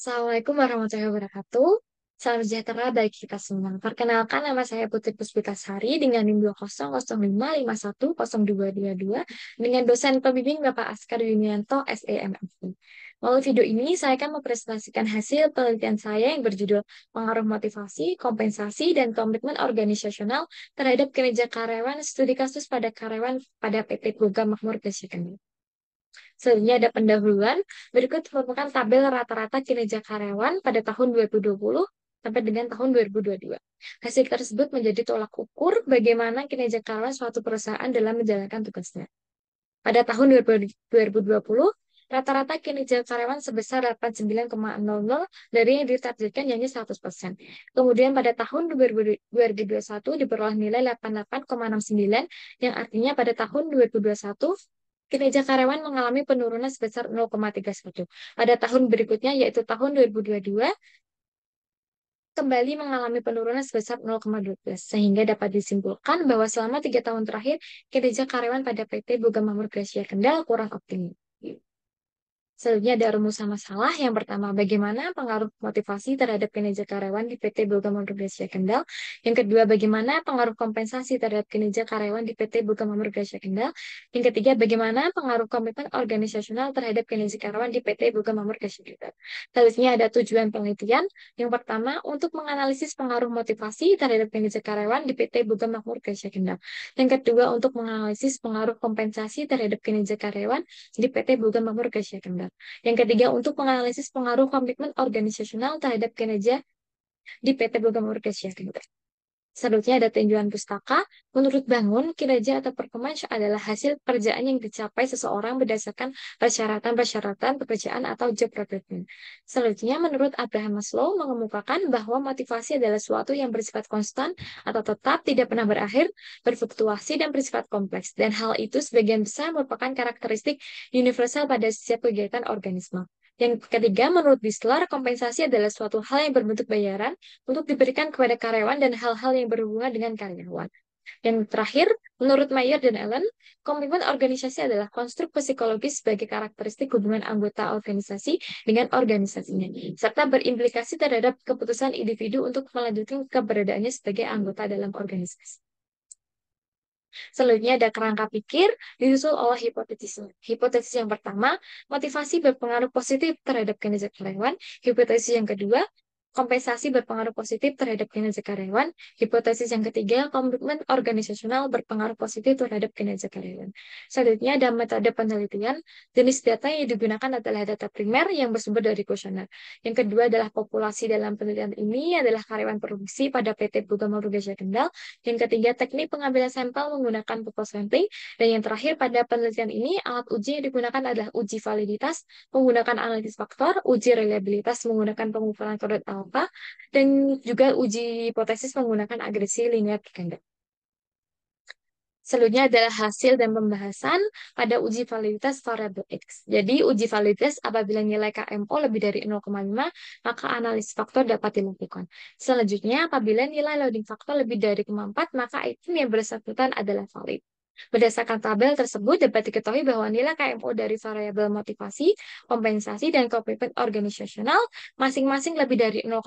Assalamualaikum warahmatullahi wabarakatuh. Salam sejahtera bagi kita semua. Perkenalkan nama saya Putri Puspitasari dengan NIM 2005510222 dengan dosen pembimbing Bapak Askar Yunianto, SEMFI. Melalui video ini, saya akan mempresentasikan hasil penelitian saya yang berjudul Pengaruh Motivasi, Kompensasi, dan Komitmen Organisasional terhadap Kinerja Karyawan Studi Kasus pada Karyawan pada PT Program Makmur Kesehatan. Selanjutnya ada pendahuluan. Berikut merupakan tabel rata-rata kinerja karyawan pada tahun 2020 sampai dengan tahun 2022. Hasil tersebut menjadi tolak ukur bagaimana kinerja karyawan suatu perusahaan dalam menjalankan tugasnya. Pada tahun 2020, rata-rata kinerja karyawan sebesar 89,00 dari yang ditargetkan yakni 100%. Kemudian pada tahun 2021 diperoleh nilai 88,69 yang artinya pada tahun 2021 kinerja karyawan mengalami penurunan sebesar 0,37. Pada tahun berikutnya, yaitu tahun 2022, kembali mengalami penurunan sebesar 0,12 sehingga dapat disimpulkan bahwa selama tiga tahun terakhir kinerja karyawan pada PT Boga Mamur Gracia Kendal kurang optimal. Selanjutnya ada rumusan masalah. Yang pertama, bagaimana pengaruh motivasi terhadap kinerja karyawan di PT Mamur Mergasya Kendal. Yang kedua, bagaimana pengaruh kompensasi terhadap kinerja karyawan di PT Mamur Mergasya Kendal. Yang ketiga, bagaimana pengaruh komitmen organisasional terhadap kinerja karyawan di PT Mamur Mergasya Kendal. Selanjutnya ada tujuan penelitian. Yang pertama, untuk menganalisis pengaruh motivasi terhadap kinerja karyawan di PT Mamur Mergasya Kendal. Yang kedua, untuk menganalisis pengaruh kompensasi terhadap kinerja karyawan di PT Mamur Mergasya Kendal. Yang ketiga, untuk menganalisis pengaruh komitmen organisasional terhadap kinerja di PT Program Orkes Syariah. Selanjutnya ada tujuan pustaka. Menurut Bangun, kinerja atau performance adalah hasil pekerjaan yang dicapai seseorang berdasarkan persyaratan-persyaratan pekerjaan atau job recruitment. Selanjutnya, menurut Abraham Maslow, mengemukakan bahwa motivasi adalah suatu yang bersifat konstan atau tetap, tidak pernah berakhir, berfluktuasi, dan bersifat kompleks. Dan hal itu sebagian besar merupakan karakteristik universal pada setiap kegiatan organisme. Yang ketiga, menurut Bistler, kompensasi adalah suatu hal yang berbentuk bayaran untuk diberikan kepada karyawan dan hal-hal yang berhubungan dengan karyawan. Yang terakhir, menurut Mayer dan Allen, komitmen organisasi adalah konstruk psikologis sebagai karakteristik hubungan anggota organisasi dengan organisasinya, serta berimplikasi terhadap keputusan individu untuk melanjutkan keberadaannya sebagai anggota dalam organisasi. Selanjutnya ada kerangka pikir disusul oleh hipotesis. Hipotesis yang pertama, motivasi berpengaruh positif terhadap kinerja karyawan. Hipotesis yang kedua, kompensasi berpengaruh positif terhadap kinerja karyawan. Hipotesis yang ketiga, komitmen organisasional berpengaruh positif terhadap kinerja karyawan. Selanjutnya ada metode penelitian. Jenis data yang digunakan adalah data primer yang bersumber dari kuesioner. Yang kedua adalah populasi dalam penelitian ini adalah karyawan produksi pada PT Bugama Rugesia Kendal. Yang ketiga, teknik pengambilan sampel menggunakan pupil sampling. Dan yang terakhir pada penelitian ini, alat uji yang digunakan adalah uji validitas menggunakan analisis faktor, uji reliabilitas menggunakan pengumpulan kode alfa dan juga uji hipotesis menggunakan agresi linear gitu ganda. Selanjutnya adalah hasil dan pembahasan pada uji validitas variabel X. Jadi, uji validitas apabila nilai KMO lebih dari 0,5, maka analis faktor dapat dilakukan. Selanjutnya, apabila nilai loading faktor lebih dari 0,4, maka item yang bersangkutan adalah valid. Berdasarkan tabel tersebut dapat diketahui bahwa nilai KMO dari variabel motivasi, kompensasi, dan komitmen organisasional masing-masing lebih dari 0,5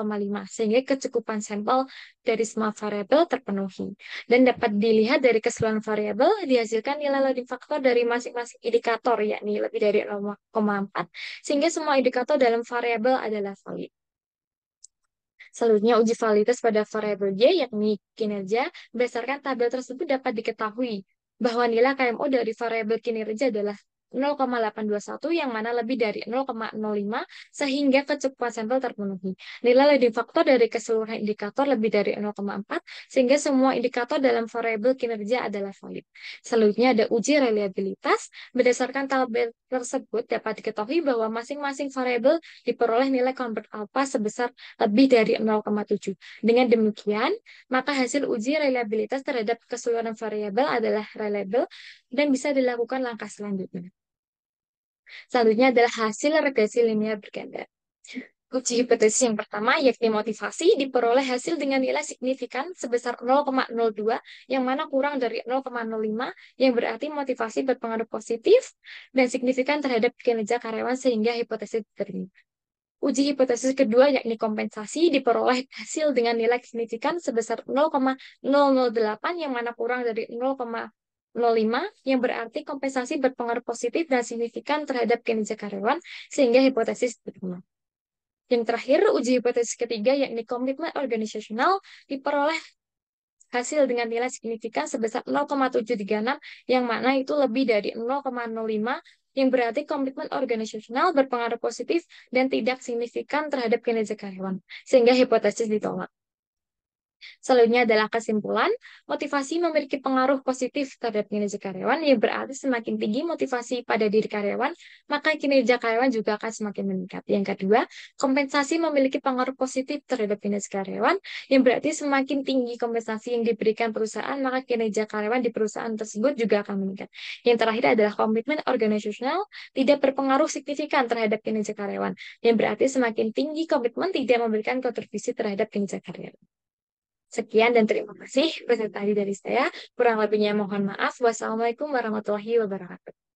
sehingga kecukupan sampel dari semua variabel terpenuhi. Dan dapat dilihat dari keseluruhan variabel dihasilkan nilai loading faktor dari masing-masing indikator yakni lebih dari 0,4 sehingga semua indikator dalam variabel adalah valid. Selanjutnya, uji validitas pada variabel Y, yakni kinerja, berdasarkan tabel tersebut dapat diketahui bahwa nilai KMO dari variabel kinerja adalah 0,821 yang mana lebih dari 0,05 sehingga kecukupan sampel terpenuhi. Nilai leading faktor dari keseluruhan indikator lebih dari 0,4 sehingga semua indikator dalam variabel kinerja adalah valid. Selanjutnya ada uji reliabilitas. Berdasarkan tabel tersebut dapat diketahui bahwa masing-masing variabel diperoleh nilai convert alpha sebesar lebih dari 0,7. Dengan demikian, maka hasil uji reliabilitas terhadap keseluruhan variabel adalah reliable dan bisa dilakukan langkah selanjutnya. Selanjutnya adalah hasil regresi linear berganda. Uji hipotesis yang pertama, yakni motivasi diperoleh hasil dengan nilai signifikan sebesar 0,02 yang mana kurang dari 0,05 yang berarti motivasi berpengaruh positif dan signifikan terhadap kinerja karyawan sehingga hipotesis diterima. Uji hipotesis kedua yakni kompensasi diperoleh hasil dengan nilai signifikan sebesar 0,008 yang mana kurang dari 0,05 05 yang berarti kompensasi berpengaruh positif dan signifikan terhadap kinerja karyawan sehingga hipotesis diterima. Yang terakhir, uji hipotesis ketiga yakni komitmen organisasional diperoleh hasil dengan nilai signifikan sebesar 0,736 yang mana itu lebih dari 0,05 yang berarti komitmen organisasional berpengaruh positif dan tidak signifikan terhadap kinerja karyawan sehingga hipotesis ditolak. Selanjutnya adalah kesimpulan, motivasi memiliki pengaruh positif terhadap kinerja karyawan, yang berarti semakin tinggi motivasi pada diri karyawan, maka kinerja karyawan juga akan semakin meningkat. Yang kedua, kompensasi memiliki pengaruh positif terhadap kinerja karyawan, yang berarti semakin tinggi kompensasi yang diberikan perusahaan, maka kinerja karyawan di perusahaan tersebut juga akan meningkat. Yang terakhir adalah komitmen organisasional tidak berpengaruh signifikan terhadap kinerja karyawan, yang berarti semakin tinggi komitmen tidak memberikan kontribusi terhadap kinerja karyawan. Sekian dan terima kasih presentasi dari saya. Kurang lebihnya mohon maaf. Wassalamualaikum warahmatullahi wabarakatuh.